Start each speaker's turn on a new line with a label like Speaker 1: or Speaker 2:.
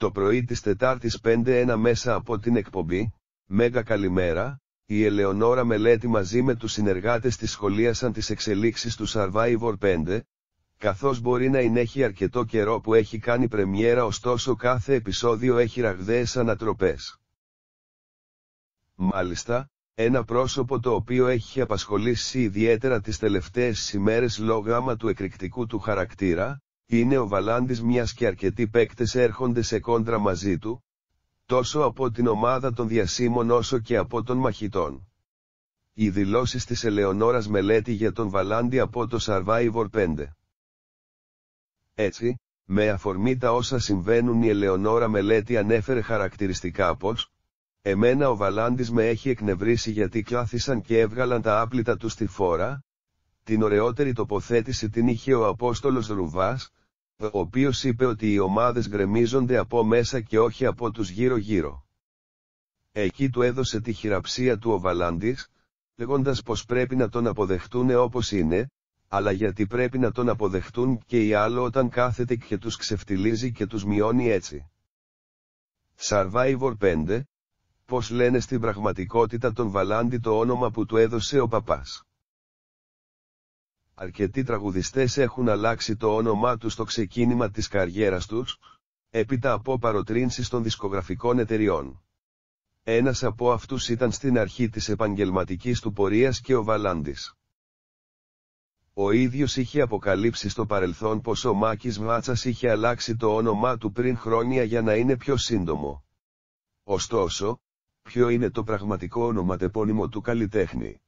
Speaker 1: Το πρωί της Τετάρτης ένα μέσα από την εκπομπή, Μέγα Καλημέρα, η Ελεονόρα Μελέτη μαζί με τους συνεργάτες της σχολίασαν τις εξελίξεις του Survivor 5, καθώς μπορεί να ενέχει αρκετό καιρό που έχει κάνει πρεμιέρα ωστόσο κάθε επεισόδιο έχει ραγδαίες ανατροπές. Μάλιστα, ένα πρόσωπο το οποίο έχει απασχολήσει ιδιαίτερα τις τελευταίες ημέρες λόγω του εκρηκτικού του χαρακτήρα, είναι ο Βαλάντης μιας και αρκετοί παίκτες έρχονται σε κόντρα μαζί του, τόσο από την ομάδα των διασύμων όσο και από των μαχητών. Οι δηλώσεις της Ελεονόρας μελέτη για τον Βαλάντη από το Survivor 5. Έτσι, με αφορμή τα όσα συμβαίνουν η Ελεονόρα μελέτη ανέφερε χαρακτηριστικά πως «Εμένα ο Βαλάντης με έχει εκνευρίσει γιατί κλάθησαν και έβγαλαν τα άπλυτα του στη φόρα, την ωραιότερη τοποθέτηση την είχε ο Απόστολος Ρουβάς, ο οποίος είπε ότι οι ομάδες γκρεμίζονται από μέσα και όχι από τους γύρω-γύρω. Εκεί του έδωσε τη χειραψία του ο Βαλάντης, λέγοντας πως πρέπει να τον αποδεχτούν όπως είναι, αλλά γιατί πρέπει να τον αποδεχτούν και οι άλλο όταν κάθεται και τους ξεφτιλίζει και τους μειώνει έτσι. Survivor 5, πως λένε στην πραγματικότητα τον Βαλάντη το όνομα που του έδωσε ο παπάς αρκετοί τραγουδιστές έχουν αλλάξει το όνομά τους στο ξεκίνημα της καριέρας τους, έπειτα από παροτρύνσεις των δισκογραφικών εταιριών. Ένας από αυτούς ήταν στην αρχή της επαγγελματικής του πορείας και ο Βαλάντης. Ο ίδιος είχε αποκαλύψει στο παρελθόν πως ο Μάκης Μάτσας είχε αλλάξει το όνομά του πριν χρόνια για να είναι πιο σύντομο. Ωστόσο, ποιο είναι το πραγματικό όνομα τεπώνυμο του καλλιτέχνη.